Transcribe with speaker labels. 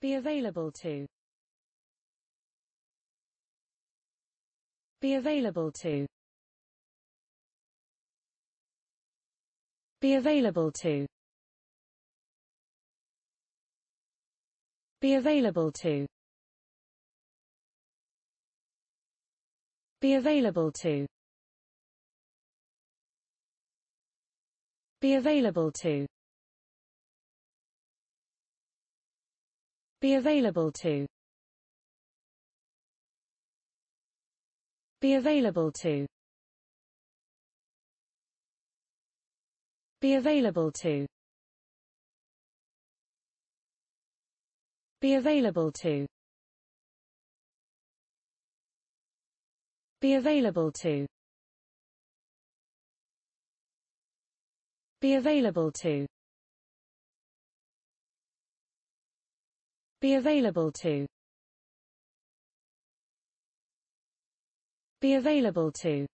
Speaker 1: Be available to. Be available to. Be available to. Be available to. Be available to. Be available to. Be available to. Be available to. Be available to. Be available to. Be available to. Be available to. Be available to. Be available to.